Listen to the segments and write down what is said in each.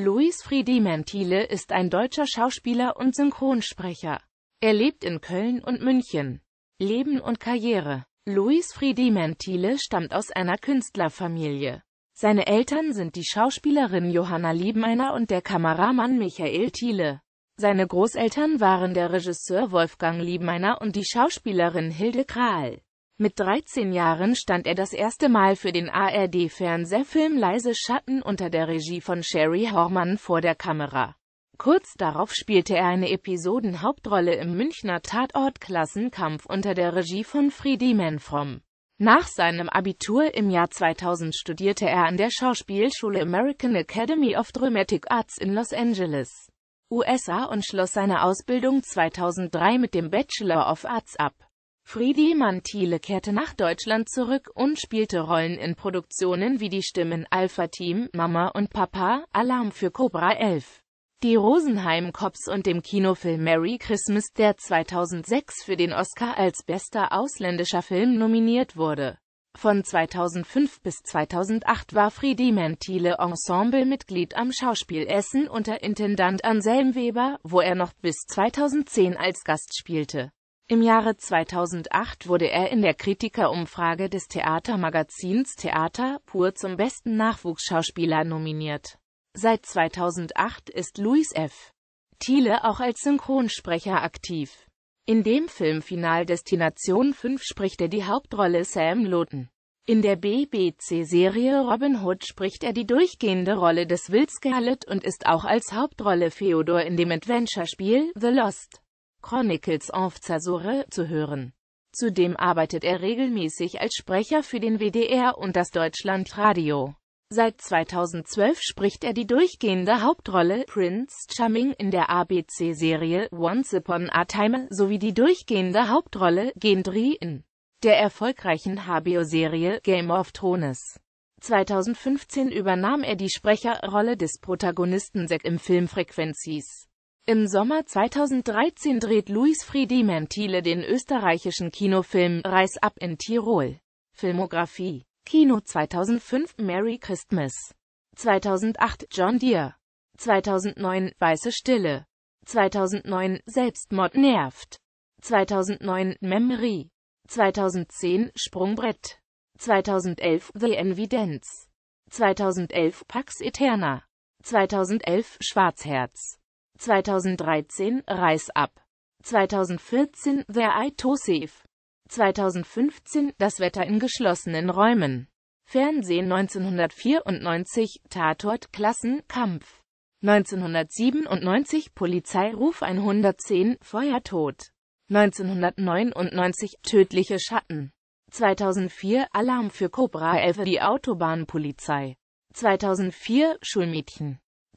Luis Friedimentile ist ein deutscher Schauspieler und Synchronsprecher. Er lebt in Köln und München. Leben und Karriere Luis Friedimentile stammt aus einer Künstlerfamilie. Seine Eltern sind die Schauspielerin Johanna Liebmeiner und der Kameramann Michael Thiele. Seine Großeltern waren der Regisseur Wolfgang Liebmeiner und die Schauspielerin Hilde Kral. Mit 13 Jahren stand er das erste Mal für den ARD-Fernsehfilm Leise Schatten unter der Regie von Sherry Hormann vor der Kamera. Kurz darauf spielte er eine Episodenhauptrolle im Münchner Tatort Klassenkampf unter der Regie von Friedi Menfrom. Nach seinem Abitur im Jahr 2000 studierte er an der Schauspielschule American Academy of Dramatic Arts in Los Angeles, USA und schloss seine Ausbildung 2003 mit dem Bachelor of Arts ab. Friedemann Mantile kehrte nach Deutschland zurück und spielte Rollen in Produktionen wie die Stimmen Alpha Team, Mama und Papa, Alarm für Cobra 11, die Rosenheim Cops und dem Kinofilm Merry Christmas, der 2006 für den Oscar als bester ausländischer Film nominiert wurde. Von 2005 bis 2008 war Friedemann Mantile Ensemblemitglied am Schauspiel Essen unter Intendant Anselm Weber, wo er noch bis 2010 als Gast spielte. Im Jahre 2008 wurde er in der Kritikerumfrage des Theatermagazins Theater pur zum besten Nachwuchsschauspieler nominiert. Seit 2008 ist Louis F. Thiele auch als Synchronsprecher aktiv. In dem Filmfinal Destination 5 spricht er die Hauptrolle Sam Loten. In der BBC-Serie Robin Hood spricht er die durchgehende Rolle des Will Scarlett und ist auch als Hauptrolle Theodor in dem Adventure-Spiel The Lost Chronicles of Zazure zu hören. Zudem arbeitet er regelmäßig als Sprecher für den WDR und das Deutschlandradio. Seit 2012 spricht er die durchgehende Hauptrolle Prince Charming in der ABC-Serie Once Upon a Time sowie die durchgehende Hauptrolle Gendry in der erfolgreichen HBO-Serie Game of Thrones. 2015 übernahm er die Sprecherrolle des Protagonisten Zack im Film Frequencies. Im Sommer 2013 dreht Luis Friedimentile den österreichischen Kinofilm Reis ab in Tirol. Filmografie Kino 2005 Merry Christmas 2008 John Deere 2009 Weiße Stille 2009 Selbstmord nervt 2009 Memory 2010 Sprungbrett 2011 The Evidence 2011 Pax Eterna 2011 Schwarzherz 2013 Reis ab. 2014 The Eid-Tosef. 2015 Das Wetter in geschlossenen Räumen. Fernsehen 1994 Tatort Klassen Kampf. 1997 Polizeiruf 110 Feuertod. 1999 Tödliche Schatten. 2004 Alarm für Cobra 11 Die Autobahnpolizei. 2004 Schulmädchen.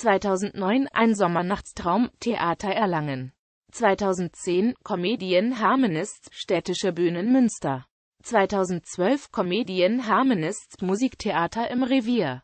2009 Ein Sommernachtstraum, Theater Erlangen. 2010 Comedian Harmonists, Städtische Bühnen Münster. 2012 Comedian Harmonists, Musiktheater im Revier.